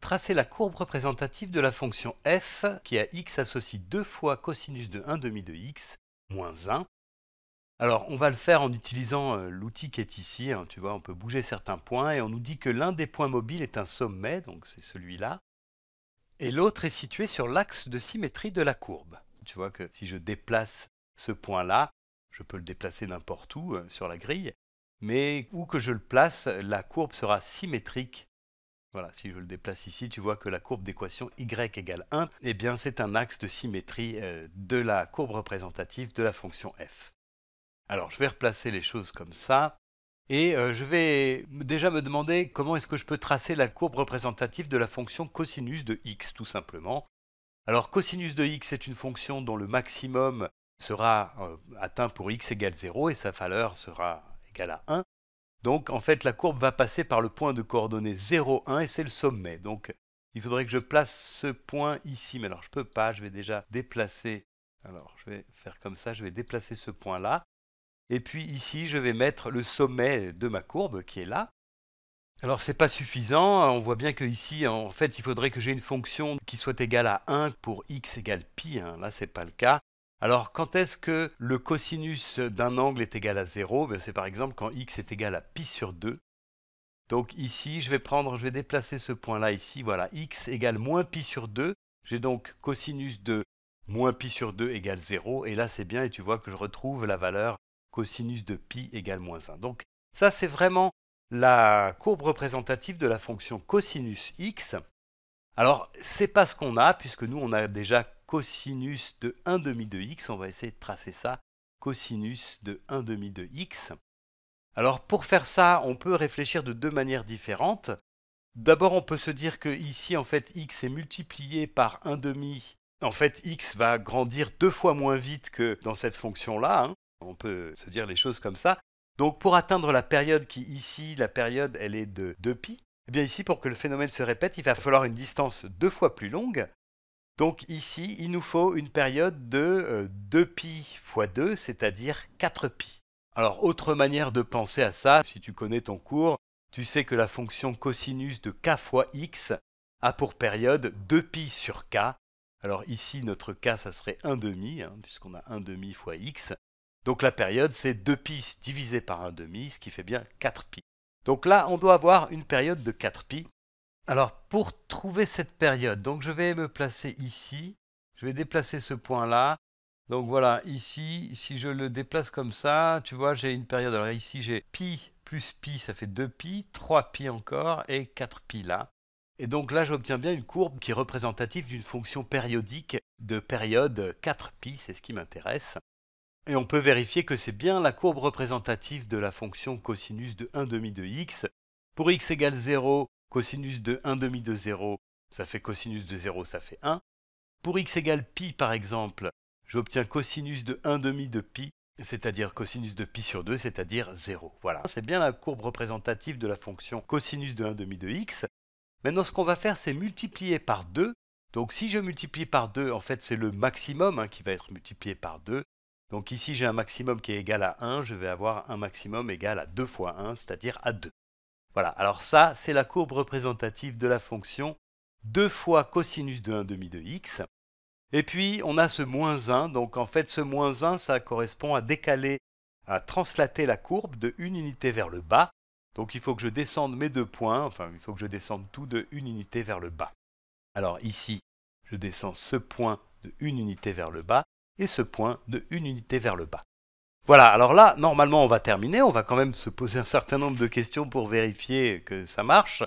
Tracer la courbe représentative de la fonction f qui à x associe 2 fois cosinus de 1 demi de x moins 1. Alors on va le faire en utilisant euh, l'outil qui est ici, hein, tu vois, on peut bouger certains points et on nous dit que l'un des points mobiles est un sommet, donc c'est celui-là, et l'autre est situé sur l'axe de symétrie de la courbe. Tu vois que si je déplace ce point-là, je peux le déplacer n'importe où euh, sur la grille, mais où que je le place, la courbe sera symétrique voilà, si je le déplace ici, tu vois que la courbe d'équation y égale 1, eh bien c'est un axe de symétrie euh, de la courbe représentative de la fonction f. Alors je vais replacer les choses comme ça, et euh, je vais déjà me demander comment est-ce que je peux tracer la courbe représentative de la fonction cosinus de x, tout simplement. Alors cosinus de x est une fonction dont le maximum sera euh, atteint pour x égale 0 et sa valeur sera égale à 1. Donc en fait, la courbe va passer par le point de coordonnées 0, 1 et c'est le sommet. Donc il faudrait que je place ce point ici. Mais alors je ne peux pas, je vais déjà déplacer. Alors je vais faire comme ça, je vais déplacer ce point là. Et puis ici, je vais mettre le sommet de ma courbe qui est là. Alors c'est pas suffisant, hein. on voit bien qu'ici, en fait il faudrait que j'ai une fonction qui soit égale à 1 pour x égale pi, hein. là ce n'est pas le cas. Alors quand est-ce que le cosinus d'un angle est égal à 0 ben, C'est par exemple quand x est égal à pi sur 2. Donc ici, je vais prendre, je vais déplacer ce point-là ici, voilà, x égale moins pi sur 2. J'ai donc cosinus de moins pi sur 2 égale 0, et là c'est bien, et tu vois que je retrouve la valeur cosinus de pi égale moins 1. Donc ça c'est vraiment la courbe représentative de la fonction cosinus x. Alors c'est pas ce qu'on a, puisque nous on a déjà cosinus de 1 demi de x. On va essayer de tracer ça, cosinus de 1 demi de x. Alors pour faire ça, on peut réfléchir de deux manières différentes. D'abord, on peut se dire que ici, en fait, x est multiplié par 1 demi. En fait, x va grandir deux fois moins vite que dans cette fonction-là. Hein. On peut se dire les choses comme ça. Donc pour atteindre la période qui ici, la période, elle est de 2π, eh bien ici, pour que le phénomène se répète, il va falloir une distance deux fois plus longue. Donc ici, il nous faut une période de 2 euh, π fois 2, c'est-à-dire 4 π Alors, autre manière de penser à ça, si tu connais ton cours, tu sais que la fonction cosinus de k fois x a pour période 2 π sur k. Alors ici, notre k, ça serait 1 demi, hein, puisqu'on a demi fois x. Donc la période, c'est 2 π divisé par 1 demi, ce qui fait bien 4 π Donc là, on doit avoir une période de 4 π alors, pour trouver cette période, donc je vais me placer ici. Je vais déplacer ce point-là. Donc voilà, ici, si je le déplace comme ça, tu vois, j'ai une période. Alors ici, j'ai pi plus pi, ça fait 2 pi, 3 pi encore et 4 pi là. Et donc là, j'obtiens bien une courbe qui est représentative d'une fonction périodique de période 4 pi, c'est ce qui m'intéresse. Et on peut vérifier que c'est bien la courbe représentative de la fonction cosinus de 1 demi de x. Pour x égale 0, Cosinus de 1 demi de 0, ça fait cosinus de 0, ça fait 1. Pour x égale pi, par exemple, j'obtiens cosinus de 1 demi de pi, c'est-à-dire cosinus de pi sur 2, c'est-à-dire 0. Voilà, c'est bien la courbe représentative de la fonction cosinus de 1 demi de x. Maintenant, ce qu'on va faire, c'est multiplier par 2. Donc si je multiplie par 2, en fait, c'est le maximum hein, qui va être multiplié par 2. Donc ici, j'ai un maximum qui est égal à 1, je vais avoir un maximum égal à 2 fois 1, c'est-à-dire à 2. Voilà, alors ça, c'est la courbe représentative de la fonction 2 fois cosinus de 1 demi de x. Et puis, on a ce moins 1, donc en fait, ce moins 1, ça correspond à décaler, à translater la courbe de une unité vers le bas. Donc il faut que je descende mes deux points, enfin, il faut que je descende tout de une unité vers le bas. Alors ici, je descends ce point de une unité vers le bas et ce point de une unité vers le bas. Voilà, alors là, normalement, on va terminer. On va quand même se poser un certain nombre de questions pour vérifier que ça marche.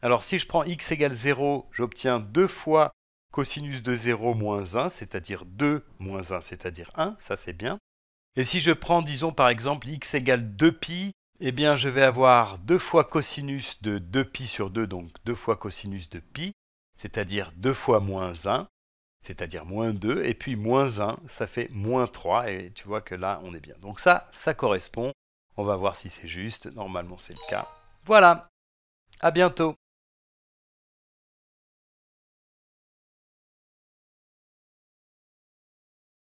Alors si je prends x égale 0, j'obtiens 2 fois cosinus de 0 moins 1, c'est-à-dire 2 moins 1, c'est-à-dire 1, ça c'est bien. Et si je prends, disons par exemple, x égale 2pi, eh bien je vais avoir 2 fois cosinus de 2pi sur 2, donc 2 fois cosinus de pi, c'est-à-dire 2 fois moins 1 c'est-à-dire moins 2, et puis moins 1, ça fait moins 3, et tu vois que là, on est bien. Donc ça, ça correspond. On va voir si c'est juste. Normalement, c'est le cas. Voilà. À bientôt.